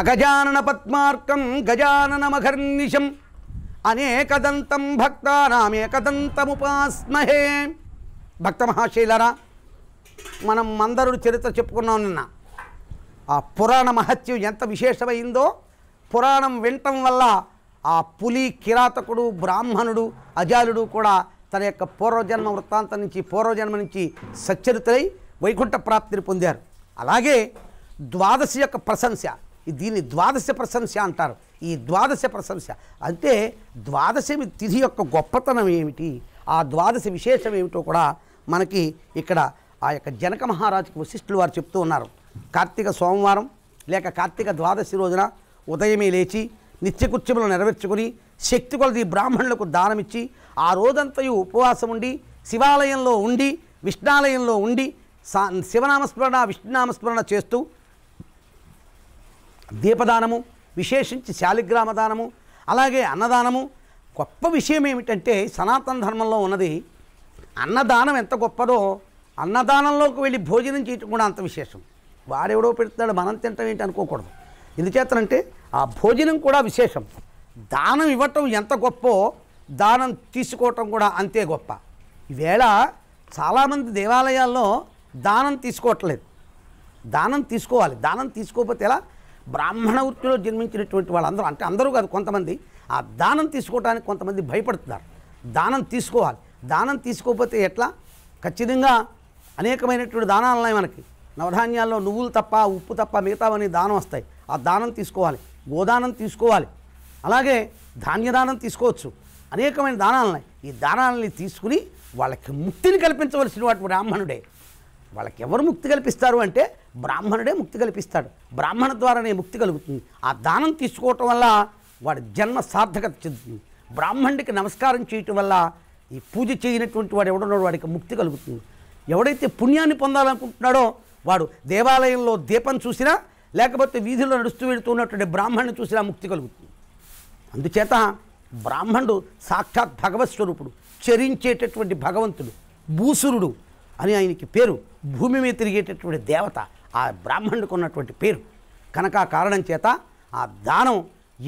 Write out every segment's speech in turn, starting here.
అగజానన పద్మార్కం గజాననమఘర్నిశం అనేకదంతం భక్తానామేకదంతముపాస్మహే భక్త మహాశైలరా మనం మందరుడు చరిత్ర చెప్పుకున్నాం నిన్న ఆ పురాణ మహత్యం ఎంత విశేషమైందో పురాణం వినటం వల్ల ఆ పులి కిరాతకుడు బ్రాహ్మణుడు అజాలుడు కూడా తన యొక్క పూర్వజన్మ వృత్తాంతం నుంచి పూర్వజన్మ నుంచి సచ్చరితలై వైకుంఠ ప్రాప్తిని పొందారు అలాగే ద్వాదశి యొక్క ప్రశంస దీన్ని ద్వాదశ ప్రశంస అంటారు ఈ ద్వాదశ ప్రశంస అంటే ద్వాదశ తిథి యొక్క గొప్పతనం ఏమిటి ఆ ద్వాదశి విశేషం ఏమిటో కూడా మనకి ఇక్కడ ఆ యొక్క జనక మహారాజుకి వశిష్ఠులు వారు చెప్తూ ఉన్నారు కార్తీక సోమవారం లేక కార్తీక ద్వాదశి రోజున ఉదయమే లేచి నిత్యకృత్యములు నెరవేర్చుకుని శక్తి కొలది బ్రాహ్మణులకు దానమిచ్చి ఆ రోజంతయు ఉపవాసం ఉండి శివాలయంలో ఉండి విష్ణాలయంలో ఉండి సా శివనామస్మరణ విష్ణునామస్మరణ చేస్తూ దీపదానము విశేషించి శాలిగ్రామ దానము అలాగే అన్నదానము గొప్ప విషయం ఏమిటంటే సనాతన ధర్మంలో ఉన్నది అన్నదానం ఎంత గొప్పదో అన్నదానంలోకి వెళ్ళి భోజనం చేయటం కూడా అంత విశేషం వాడెవడో పెడుతున్నాడు మనం తింటాం ఏంటి అనుకోకూడదు ఎందుచేతనంటే ఆ భోజనం కూడా విశేషం దానం ఇవ్వటం ఎంత గొప్పో దానం తీసుకోవటం కూడా అంతే గొప్ప ఈవేళ చాలామంది దేవాలయాల్లో దానం తీసుకోవట్లేదు దానం తీసుకోవాలి దానం తీసుకోకపోతే ఎలా బ్రాహ్మణ వృత్తిలో జన్మించినటువంటి వాళ్ళందరూ అంటే అందరూ కాదు కొంతమంది ఆ దానం తీసుకోవడానికి కొంతమంది భయపడుతున్నారు దానం తీసుకోవాలి దానం తీసుకోకపోతే ఎట్లా ఖచ్చితంగా అనేకమైనటువంటి దానాలు ఉన్నాయి మనకి నవధాన్యాల్లో నువ్వులు తప్ప ఉప్పు తప్ప మిగతావని దానం వస్తాయి ఆ దానం తీసుకోవాలి గోదానం తీసుకోవాలి అలాగే ధాన్యదానం తీసుకోవచ్చు అనేకమైన దానాలు ఉన్నాయి ఈ దానాలని తీసుకుని వాళ్ళకి ముక్తిని కల్పించవలసిన వాటి బ్రాహ్మణుడే వాళ్ళకి ఎవరు ముక్తి కల్పిస్తారు అంటే బ్రాహ్మణుడే ముక్తి కల్పిస్తాడు బ్రాహ్మణ ద్వారానే ముక్తి కలుగుతుంది ఆ దానం తీసుకోవటం వల్ల వాడి జన్మ సార్థకత చెందుతుంది బ్రాహ్మణుడికి నమస్కారం చేయటం వల్ల ఈ పూజ చేయనటువంటి వాడు ఎవడో వాడికి ముక్తి కలుగుతుంది ఎవడైతే పుణ్యాన్ని పొందాలనుకుంటున్నాడో వాడు దేవాలయంలో దీపం చూసినా లేకపోతే వీధిలో నడుస్తూ వెళుతున్నటువంటి బ్రాహ్మణుని చూసినా ముక్తి కలుగుతుంది అందుచేత బ్రాహ్మణుడు సాక్షాత్ భగవత్ స్వరూపుడు చరించేటటువంటి భగవంతుడు భూసురుడు అని ఆయనకి పేరు భూమి మీద తిరిగేటటువంటి దేవత ఆ బ్రాహ్మణుడికి ఉన్నటువంటి పేరు కనుక ఆ కారణం చేత ఆ దానం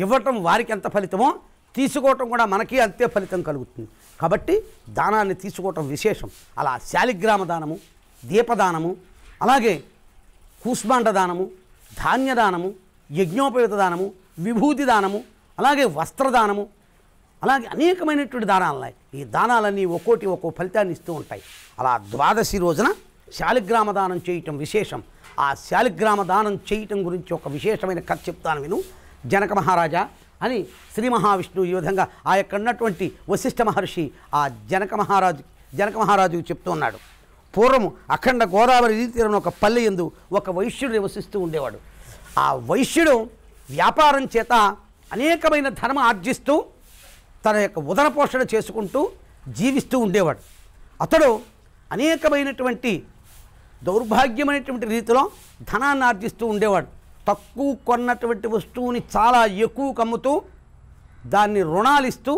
ఇవ్వటం వారికి ఎంత ఫలితమో తీసుకోవటం కూడా మనకి అంతే ఫలితం కలుగుతుంది కాబట్టి దానాన్ని తీసుకోవటం విశేషం అలా శాలిగ్రామ దానము దీపదానము అలాగే కూస్మాండ దానము ధాన్యదానము యజ్ఞోపయుత దానము విభూతి దానము అలాగే వస్త్రదానము అలాగే అనేకమైనటువంటి దానాలు ఉన్నాయి ఈ దానాలన్నీ ఒక్కోటి ఒక్కో ఫలితాన్ని ఇస్తూ ఉంటాయి అలా ద్వాదశి రోజున శాలిగ్రామ దానం చేయటం విశేషం ఆ శాలిగ్రామ దానం చేయటం గురించి ఒక విశేషమైన కథ చెప్తాను విను జనక మహారాజా అని శ్రీ మహావిష్ణువు ఈ విధంగా ఆ యొక్క ఉన్నటువంటి వశిష్ఠ మహర్షి ఆ జనక మహారాజు జనక మహారాజుకు చెప్తూ ఉన్నాడు పూర్వము అఖండ గోదావరి తీరం ఒక పల్లె ఎందు ఒక వైశ్యుడు నివసిస్తూ ఉండేవాడు ఆ వైశ్యుడు వ్యాపారం చేత అనేకమైన ధనం ఆర్జిస్తూ తన యొక్క ఉదర పోషణ చేసుకుంటూ జీవిస్తూ ఉండేవాడు అతడు అనేకమైనటువంటి దౌర్భాగ్యమైనటువంటి రీతిలో ధనాన్ని ఆర్జిస్తూ ఉండేవాడు తక్కువ కొన్నటువంటి వస్తువుని చాలా ఎక్కువ కమ్ముతూ దాన్ని రుణాలు ఇస్తూ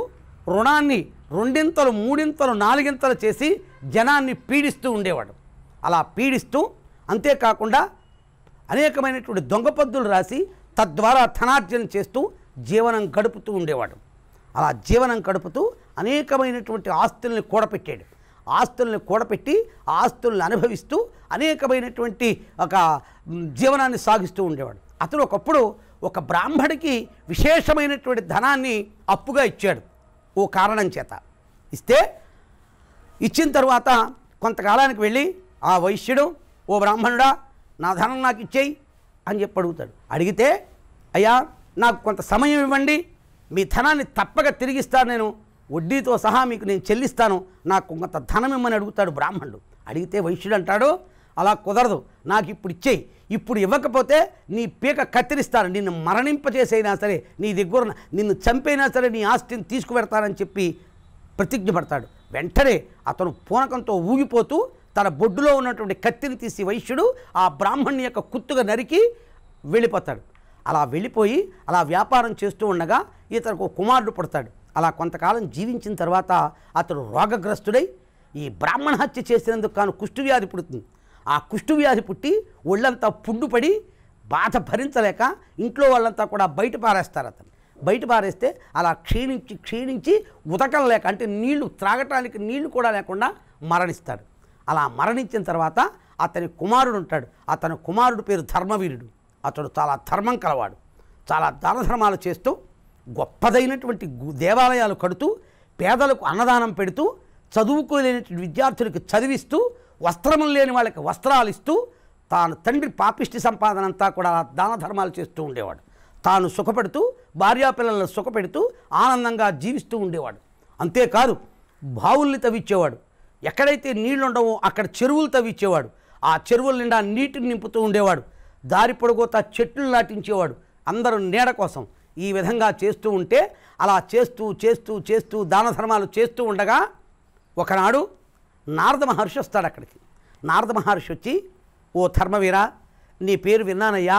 రుణాన్ని రెండింతలు మూడింతలు నాలుగింతలు చేసి జనాన్ని పీడిస్తూ ఉండేవాడు అలా పీడిస్తూ అంతేకాకుండా అనేకమైనటువంటి దొంగ పద్దులు రాసి తద్వారా ధనార్జన చేస్తూ జీవనం గడుపుతూ ఉండేవాడు అలా జీవనం గడుపుతూ అనేకమైనటువంటి ఆస్తుల్ని కూడపెట్టాడు ఆస్తుల్ని కూడపెట్టి ఆస్తుల్ని అనుభవిస్తూ అనేకమైనటువంటి ఒక జీవనాన్ని సాగిస్తూ ఉండేవాడు అతను ఒకప్పుడు ఒక బ్రాహ్మడికి విశేషమైనటువంటి ధనాన్ని అప్పుగా ఇచ్చాడు ఓ కారణం చేత ఇస్తే ఇచ్చిన తర్వాత కొంతకాలానికి వెళ్ళి ఆ వైశ్యుడు ఓ బ్రాహ్మణుడా నా ధనం నాకు ఇచ్చేయి అని చెప్పి అడుగుతాడు అడిగితే అయ్యా నాకు కొంత సమయం ఇవ్వండి మీ ధనాన్ని తప్పక తిరిగిస్తాను నేను వడ్డీతో సహా మీకు నేను చెల్లిస్తాను నాకు కొంత ధనం ఇమ్మని అడుగుతాడు బ్రాహ్మణుడు అడిగితే వైశ్యుడు అంటాడు అలా కుదరదు నాకు ఇప్పుడు ఇచ్చేయి ఇప్పుడు ఇవ్వకపోతే నీ పీక కత్తిరిస్తాను నిన్ను మరణింపజేసైనా సరే నీ దగ్గర నిన్ను చంపైనా సరే నీ ఆస్తిని తీసుకువెడతానని చెప్పి ప్రతిజ్ఞ పడతాడు వెంటనే అతను పూనకంతో ఊగిపోతూ తన బొడ్డులో ఉన్నటువంటి కత్తిని తీసి వైశ్యుడు ఆ బ్రాహ్మణ్ణి యొక్క కుత్తుగా నరికి వెళ్ళిపోతాడు అలా వెళ్ళిపోయి అలా వ్యాపారం చేస్తూ ఉండగా ఇతనికి కుమారుడు పుడతాడు అలా కొంతకాలం జీవించిన తర్వాత అతడు రోగగ్రస్తుడై ఈ బ్రాహ్మణ హత్య చేసినందుకు కాను కుష్ఠువ్యాధి పుడుతుంది ఆ కుష్ఠువ్యాధి పుట్టి ఒళ్ళంతా పుండుపడి బాధ భరించలేక ఇంట్లో వాళ్ళంతా కూడా బయట పారేస్తారు అతను బయట పారేస్తే అలా క్షీణించి క్షీణించి ఉదకం లేక అంటే నీళ్లు త్రాగటానికి నీళ్లు కూడా లేకుండా మరణిస్తాడు అలా మరణించిన తర్వాత అతని కుమారుడు ఉంటాడు అతని కుమారుడు పేరు ధర్మవీరుడు అతడు చాలా ధర్మం కలవాడు చాలా దాన ధర్మాలు చేస్తూ గొప్పదైనటువంటి దేవాలయాలు కడుతూ పేదలకు అన్నదానం పెడుతూ చదువుకోలేనటువంటి విద్యార్థులకు చదివిస్తూ వస్త్రములు లేని వాళ్ళకి వస్త్రాలు ఇస్తూ తాను తండ్రి పాపిష్టి సంపాదన అంతా కూడా దాన ధర్మాలు చేస్తూ ఉండేవాడు తాను సుఖపెడుతూ భార్యాపిల్లలను సుఖపెడుతూ ఆనందంగా జీవిస్తూ ఉండేవాడు అంతేకాదు బావుల్ని తవ్విచ్చేవాడు ఎక్కడైతే నీళ్లు ఉండవో అక్కడ చెరువులు తవ్విచ్చేవాడు ఆ చెరువుల నిండా నీటిని నింపుతూ ఉండేవాడు దారి పొడగోతా చెట్లు నాటించేవాడు అందరూ నీడ కోసం ఈ విధంగా చేస్తూ ఉంటే అలా చేస్తూ చేస్తూ చేస్తూ దాన ధర్మాలు చేస్తూ ఉండగా ఒకనాడు నారద మహర్షి వస్తాడు అక్కడికి నారద మహర్షి వచ్చి ఓ ధర్మవీరా నీ పేరు విన్నానయ్యా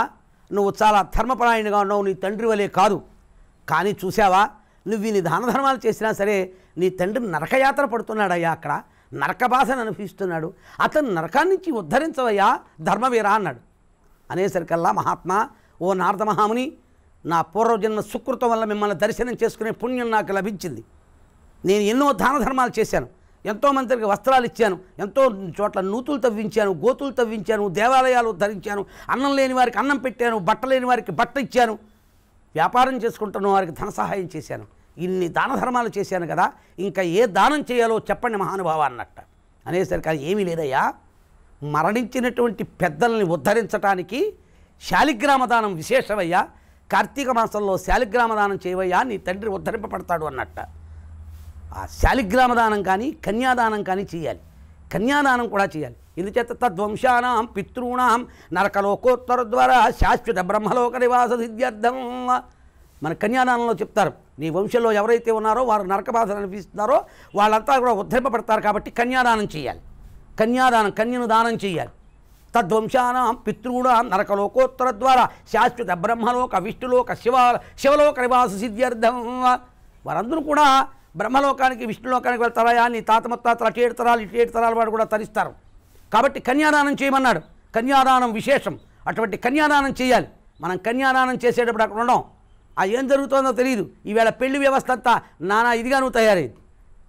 నువ్వు చాలా ధర్మపరాయణగా ఉన్నావు నీ తండ్రి వలే కాదు కానీ చూసావా నువ్వు నీ దాన ధర్మాలు చేసినా సరే నీ తండ్రి నరకయాత్ర పడుతున్నాడయ్యా అక్కడ నరకబాధను అనిపిస్తున్నాడు అతను నరకాన్నించి ఉద్ధరించవయ్యా ధర్మవీరా అన్నాడు అనేసరికల్లా మహాత్మ ఓ నారద మహాముని నా పూర్వజన్మ సుకృతం వల్ల మిమ్మల్ని దర్శనం చేసుకునే పుణ్యం నాకు లభించింది నేను ఎన్నో దాన ధర్మాలు చేశాను ఎంతోమందికి వస్త్రాలు ఇచ్చాను ఎంతో చోట్ల నూతులు తవ్వించాను గోతులు తవ్వించాను దేవాలయాలు ధరించాను అన్నం లేని వారికి అన్నం పెట్టాను బట్టలేని లేని వారికి బట్ట ఇచ్చాను వ్యాపారం చేసుకుంటున్న వారికి ధన సహాయం చేశాను ఇన్ని దాన ధర్మాలు చేశాను కదా ఇంకా ఏ దానం చేయాలో చెప్పండి మహానుభావ అన్నట్ట అనేసరికి అది ఏమీ లేదయ్యా మరణించినటువంటి పెద్దల్ని ఉద్ధరించటానికి శాలిగ్రామ దానం విశేషమయ్యా కార్తీక మాసంలో శాలిగ్రామ దానం చేయవయ్యా నీ తండ్రి ఉద్ధరింపబడతాడు అన్నట్ట ఆ శాలిగ్రామ దానం కానీ కన్యాదానం కానీ చేయాలి కన్యాదానం కూడా చేయాలి ఎందుచేత తద్వంశానాం పితృణాం నరకలోకోత్తర ద్వారా శాశ్వత బ్రహ్మలోక నివాస సిద్ధ్యర్థం మన కన్యాదానంలో చెప్తారు నీ వంశంలో ఎవరైతే ఉన్నారో వారు నరక అనిపిస్తున్నారో వాళ్ళంతా కూడా ఉద్ధరింపబడతారు కాబట్టి కన్యాదానం చేయాలి కన్యాదానం కన్యను దానం చేయాలి తద్వంశానం పితృడా నరకలోకోత్తర ద్వారా శాశ్వత బ్రహ్మలోక విష్ణులోక శివ శివలోక నివాస సిద్ధ్యర్థం వారందరూ కూడా బ్రహ్మలోకానికి విష్ణులోకానికి వెళ్తారా అని తాత ముత్తాతలు అటు ఏడుతరాలు తరాలు ఇటు ఏడుతరాలు వాడు కూడా తరిస్తారు కాబట్టి కన్యాదానం చేయమన్నాడు కన్యాదానం విశేషం అటువంటి కన్యాదానం చేయాలి మనం కన్యాదానం చేసేటప్పుడు అక్కడ ఉండం ఆ ఏం జరుగుతుందో తెలియదు ఈవేళ పెళ్లి వ్యవస్థ అంతా నానా ఇదిగా నువ్వు తయారైంది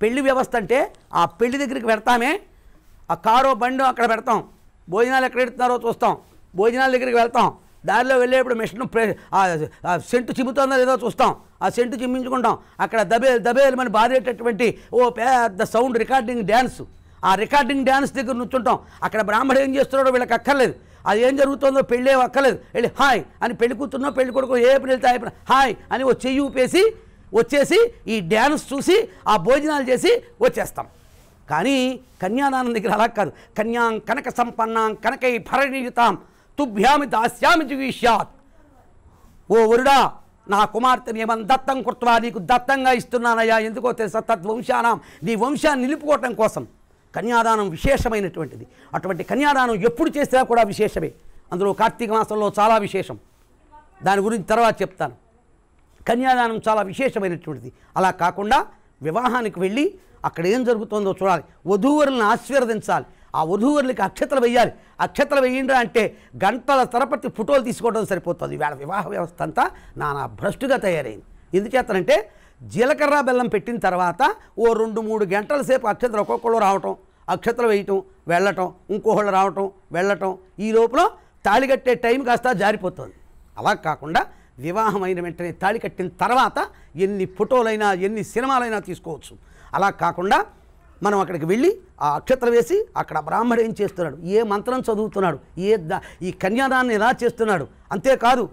పెళ్లి వ్యవస్థ అంటే ఆ పెళ్లి దగ్గరికి పెడతామే ఆ కారో బండి అక్కడ పెడతాం భోజనాలు ఎక్కడ పెడుతున్నారో చూస్తాం భోజనాల దగ్గరికి వెళ్తాం దారిలో వెళ్ళేప్పుడు మిషన్ ప్రే సెంటు చిమ్ముతుందో లేదో చూస్తాం ఆ సెంటు చిమ్మించుకుంటాం అక్కడ దబేలు దబేలమని బాధేటటువంటి ఓ పెద్ద సౌండ్ రికార్డింగ్ డ్యాన్స్ ఆ రికార్డింగ్ డ్యాన్స్ దగ్గర నుంచుంటాం అక్కడ బ్రాహ్మడు ఏం చేస్తున్నాడో వీళ్ళకి అక్కర్లేదు అది ఏం జరుగుతుందో పెళ్ళే అక్కర్లేదు వెళ్ళి హాయ్ అని పెళ్లి కూతున్నో పెళ్లి కొడుకు ఏపు వెళ్తే అయిపోయిన హాయ్ అని ఓ చెయ్యి ఊపేసి వచ్చేసి ఈ డ్యాన్స్ చూసి ఆ భోజనాలు చేసి వచ్చేస్తాం కానీ కన్యాదానం దగ్గర అలా కాదు కన్యాం కనక సంపన్నాం కనకై భరణీయుతాం తుభ్యామి దాస్యామి జుగీష్యాత్ ఓ వరుడా నా కుమార్తెని ఏమన్నా దత్తం కుర్తువా నీకు దత్తంగా ఇస్తున్నానయ్యా ఎందుకో తెలుసా తద్వంశానం నీ వంశాన్ని నిలుపుకోవటం కోసం కన్యాదానం విశేషమైనటువంటిది అటువంటి కన్యాదానం ఎప్పుడు చేసినా కూడా విశేషమే అందులో కార్తీక మాసంలో చాలా విశేషం దాని గురించి తర్వాత చెప్తాను కన్యాదానం చాలా విశేషమైనటువంటిది అలా కాకుండా వివాహానికి వెళ్ళి అక్కడ ఏం జరుగుతుందో చూడాలి వధూవరులను ఆశీర్వదించాలి ఆ వధూవరులకి అక్షతలు వేయాలి అక్షతలు వేయండి అంటే గంటల తరపతి ఫోటోలు తీసుకోవడం సరిపోతుంది వేళ వివాహ వ్యవస్థ అంతా నానా భ్రష్టుగా తయారైంది ఎందుచేతనంటే జీలకర్ర బెల్లం పెట్టిన తర్వాత ఓ రెండు మూడు గంటల సేపు అక్షతలు ఒక్కొక్కళ్ళు రావటం అక్షతలు వేయటం వెళ్ళటం ఇంకోళ్ళు రావటం వెళ్ళటం ఈ లోపల తాళిగట్టే టైం కాస్త జారిపోతుంది అలా కాకుండా వివాహమైన వెంటనే తాళి కట్టిన తర్వాత ఎన్ని ఫోటోలైనా ఎన్ని సినిమాలైనా తీసుకోవచ్చు అలా కాకుండా మనం అక్కడికి వెళ్ళి ఆ అక్షత్రం వేసి అక్కడ బ్రాహ్మడు ఏం చేస్తున్నాడు ఏ మంత్రం చదువుతున్నాడు ఏ ఈ కన్యాదాన్ని ఎలా చేస్తున్నాడు అంతేకాదు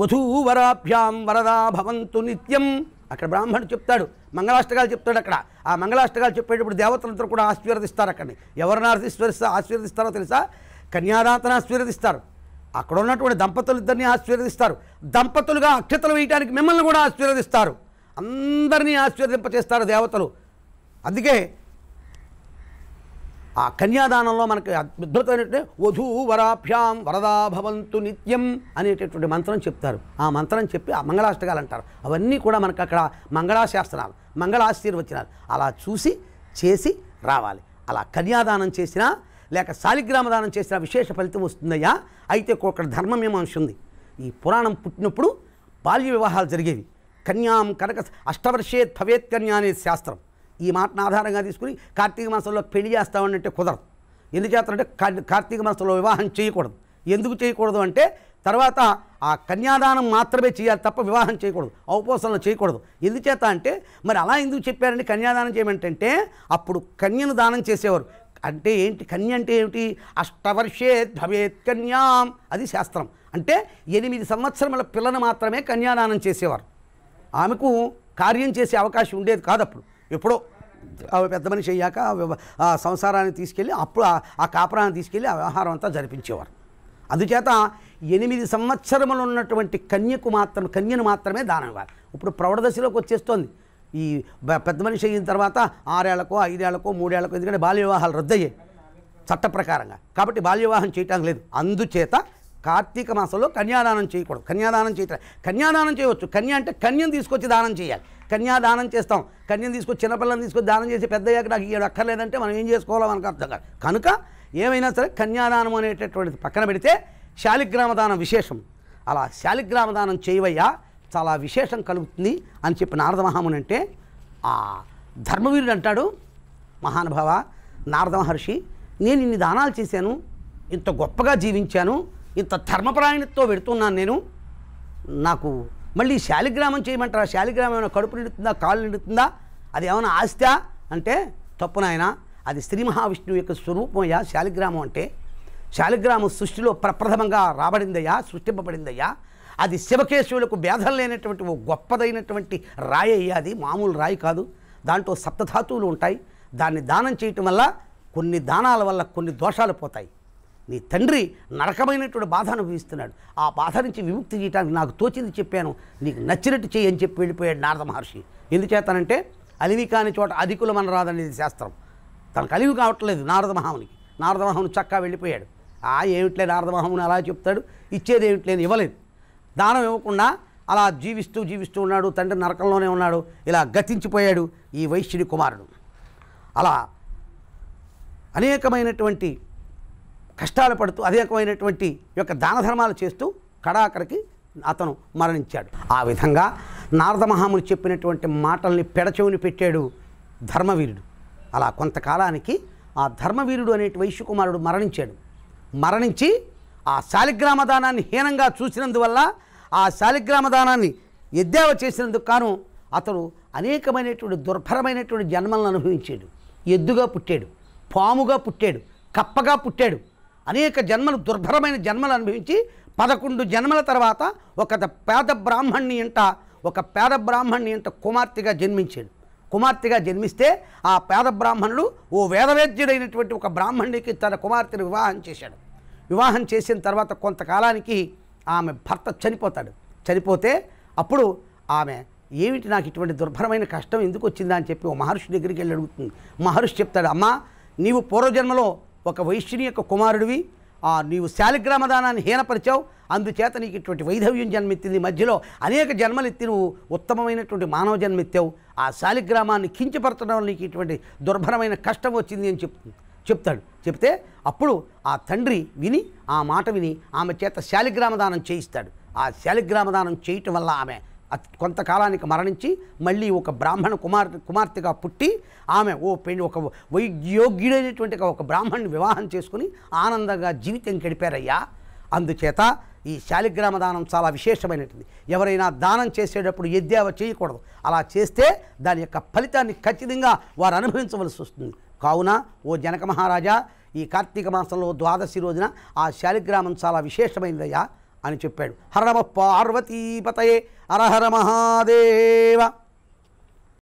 వధూ వరాభ్యాం వరదా భవంతు నిత్యం అక్కడ బ్రాహ్మణుడు చెప్తాడు మంగళాష్టకాలు చెప్తాడు అక్కడ ఆ మంగళాష్టకాలు చెప్పేటప్పుడు దేవతలంతా కూడా ఆశీర్వదిస్తారు అక్కడిని ఎవరిని ఆశీర్వదిస్తా ఆశీర్వదిస్తారో తెలుసా కన్యాదాతను ఆశీర్వదిస్తారు అక్కడ ఉన్నటువంటి దంపతులు ఇద్దరిని ఆశీర్వదిస్తారు దంపతులుగా అక్షతలు వేయటానికి మిమ్మల్ని కూడా ఆశీర్వదిస్తారు అందరినీ ఆశీర్వదింపచేస్తారు దేవతలు అందుకే ఆ కన్యాదానంలో మనకి అద్భుతమైనటువంటి వధూవరాభ్యాం వరాభ్యాం వరదా భవంతు నిత్యం అనేటటువంటి మంత్రం చెప్తారు ఆ మంత్రం చెప్పి ఆ మంగళాష్టకాలు అంటారు అవన్నీ కూడా మనకు అక్కడ మంగళాశాస్త్రాలు మంగళాశీర్వచనాలు అలా చూసి చేసి రావాలి అలా కన్యాదానం చేసినా లేక శాలిగ్రామ దానం చేసిన విశేష ఫలితం వస్తుందయ్యా అయితే ఒక ధర్మం ఏమో ఉంది ఈ పురాణం పుట్టినప్పుడు బాల్య వివాహాలు జరిగేవి కన్యాం కనక అష్టవర్షే భవేత్ కన్యా అనేది శాస్త్రం ఈ మాటను ఆధారంగా తీసుకుని కార్తీక మాసంలో పెళ్లి చేస్తామనంటే కుదరదు ఎందుచేతంటే కార్తీక మాసంలో వివాహం చేయకూడదు ఎందుకు చేయకూడదు అంటే తర్వాత ఆ కన్యాదానం మాత్రమే చేయాలి తప్ప వివాహం చేయకూడదు ఔపోసనలు చేయకూడదు ఎందుచేత అంటే మరి అలా ఎందుకు చెప్పారండి కన్యాదానం చేయమంటే అప్పుడు కన్యను దానం చేసేవారు అంటే ఏంటి కన్య అంటే ఏమిటి అష్టవర్షే భవేత్ కన్యాం అది శాస్త్రం అంటే ఎనిమిది సంవత్సరముల పిల్లను మాత్రమే కన్యాదానం చేసేవారు ఆమెకు కార్యం చేసే అవకాశం ఉండేది కాదు అప్పుడు ఎప్పుడో పెద్ద మనిషి అయ్యాక సంసారాన్ని తీసుకెళ్ళి అప్పుడు ఆ కాపురాన్ని తీసుకెళ్ళి ఆ వ్యవహారం అంతా జరిపించేవారు అందుచేత ఎనిమిది సంవత్సరములు ఉన్నటువంటి కన్యకు మాత్రం కన్యను మాత్రమే దానం ఇవ్వాలి ఇప్పుడు ప్రౌఢదశలోకి వచ్చేస్తోంది ఈ పెద్ద మనిషి అయిన తర్వాత ఆరేళ్లకో ఐదేళ్లకో మూడేళ్లకో ఎందుకంటే బాల్య వివాహాలు రద్దయ్యాయి చట్ట ప్రకారంగా కాబట్టి బాల్య వివాహం చేయటం లేదు అందుచేత కార్తీక మాసంలో కన్యాదానం చేయకూడదు కన్యాదానం చేయటం కన్యాదానం చేయవచ్చు కన్య అంటే కన్యను తీసుకొచ్చి దానం చేయాలి కన్యాదానం చేస్తాం కన్యను తీసుకొచ్చి చిన్నపిల్లని తీసుకొచ్చి దానం చేసి పెద్దయ్యాక నాకు ఇవ్వడం అక్కర్లేదంటే మనం ఏం చేసుకోవాలో మనకు అర్థం కాదు కనుక ఏమైనా సరే కన్యాదానం అనేటటువంటిది పక్కన పెడితే శాలిగ్రామదానం విశేషం అలా శాలిగ్రామదానం చేయవయ్యా చాలా విశేషం కలుగుతుంది అని చెప్పి నారద మహాముని అంటే ఆ ధర్మవీరుడు అంటాడు మహానుభావ నారద మహర్షి నేను ఇన్ని దానాలు చేశాను ఇంత గొప్పగా జీవించాను ఇంత ధర్మపరాయణతో పెడుతున్నాను నేను నాకు మళ్ళీ శాలిగ్రామం చేయమంటారా శాలిగ్రామం ఏమైనా కడుపు నిండుతుందా కాళ్ళు నిండుతుందా అది ఏమైనా ఆస్తా అంటే తప్పు నాయన అది శ్రీ మహావిష్ణువు యొక్క స్వరూపమయ్యా శాలిగ్రామం అంటే శాలిగ్రామం సృష్టిలో ప్రప్రథమంగా రాబడిందయ్యా సృష్టింపబడిందయ్యా అది శివకేశవులకు భేదం లేనటువంటి ఓ గొప్పదైనటువంటి రాయి అయ్యాది మామూలు రాయి కాదు దాంట్లో సప్తధాతువులు ఉంటాయి దాన్ని దానం చేయటం వల్ల కొన్ని దానాల వల్ల కొన్ని దోషాలు పోతాయి నీ తండ్రి నరకమైనటువంటి బాధ అనుభవిస్తున్నాడు ఆ బాధ నుంచి విముక్తి చేయటానికి నాకు తోచింది చెప్పాను నీకు నచ్చినట్టు చేయి అని చెప్పి వెళ్ళిపోయాడు నారద మహర్షి ఎందుచేతనంటే అలివి కాని చోట అధికులం రాదనేది శాస్త్రం తనకు అలివి కావట్లేదు నారద మహామునికి నారద మహాముని చక్కా వెళ్ళిపోయాడు ఆ ఏమిట్లేదు నారద మహాముని అలా చెప్తాడు ఇచ్చేది ఏమిట్లేని ఇవ్వలేదు దానం ఇవ్వకుండా అలా జీవిస్తూ జీవిస్తూ ఉన్నాడు తండ్రి నరకంలోనే ఉన్నాడు ఇలా గతించిపోయాడు ఈ వైశ్యుడి కుమారుడు అలా అనేకమైనటువంటి కష్టాలు పడుతూ అనేకమైనటువంటి యొక్క దాన ధర్మాలు చేస్తూ కడాకరికి అతను మరణించాడు ఆ విధంగా నారద మహాముని చెప్పినటువంటి మాటల్ని పెడచెవిని పెట్టాడు ధర్మవీరుడు అలా కొంతకాలానికి ఆ ధర్మవీరుడు అనే కుమారుడు మరణించాడు మరణించి ఆ శాలిగ్రామ దానాన్ని హీనంగా చూసినందువల్ల ఆ శాలిగ్రామ దానాన్ని ఎద్దేవ చేసినందుకు కాను అతడు అనేకమైనటువంటి దుర్భరమైనటువంటి జన్మలను అనుభవించాడు ఎద్దుగా పుట్టాడు పాముగా పుట్టాడు కప్పగా పుట్టాడు అనేక జన్మలు దుర్భరమైన జన్మలు అనుభవించి పదకొండు జన్మల తర్వాత ఒక పేద బ్రాహ్మణ్ణి ఇంట ఒక పేద బ్రాహ్మణ్ణి ఇంట కుమార్తెగా జన్మించాడు కుమార్తెగా జన్మిస్తే ఆ పేద బ్రాహ్మణుడు ఓ వేదవేద్యుడైనటువంటి ఒక బ్రాహ్మణుడికి తన కుమార్తెను వివాహం చేశాడు వివాహం చేసిన తర్వాత కొంతకాలానికి ఆమె భర్త చనిపోతాడు చనిపోతే అప్పుడు ఆమె ఏమిటి నాకు ఇటువంటి దుర్భరమైన కష్టం ఎందుకు వచ్చిందా అని చెప్పి ఓ మహర్షి దగ్గరికి వెళ్ళి అడుగుతుంది మహర్షి చెప్తాడు అమ్మా నీవు పూర్వజన్మలో ఒక వైశ్యుని యొక్క కుమారుడివి నీవు శాలిగ్రామ దానాన్ని హీనపరిచావు అందుచేత నీకు ఇటువంటి వైధవ్యం జన్మెత్తింది మధ్యలో అనేక ఎత్తి నువ్వు ఉత్తమమైనటువంటి మానవ జన్మెత్తావు ఆ శాలిగ్రామాన్ని కించపరచడం నీకు ఇటువంటి దుర్భరమైన కష్టం వచ్చింది అని చెప్తుంది చెప్తాడు చెప్తే అప్పుడు ఆ తండ్రి విని ఆ మాట విని ఆమె చేత శాలిగ్రామదానం చేయిస్తాడు ఆ శాలిగ్రామదానం చేయటం వల్ల ఆమె కొంతకాలానికి మరణించి మళ్ళీ ఒక బ్రాహ్మణ కుమార్ కుమార్తెగా పుట్టి ఆమె ఓ పెళ్లి ఒక వైద్యోగ్యుడైనటువంటి ఒక బ్రాహ్మణ్ని వివాహం చేసుకుని ఆనందంగా జీవితం గడిపారయ్యా అందుచేత ఈ శాలిగ్రామ దానం చాలా విశేషమైనటువంటిది ఎవరైనా దానం చేసేటప్పుడు ఎద్దేవా చేయకూడదు అలా చేస్తే దాని యొక్క ఫలితాన్ని ఖచ్చితంగా వారు అనుభవించవలసి వస్తుంది కావున ఓ జనక మహారాజా ఈ కార్తీక మాసంలో ద్వాదశి రోజున ఆ శాలిగ్రామం చాలా విశేషమైనదయ్యా అని చెప్పాడు హరమ పార్వతీపతయే అరహర మహాదేవ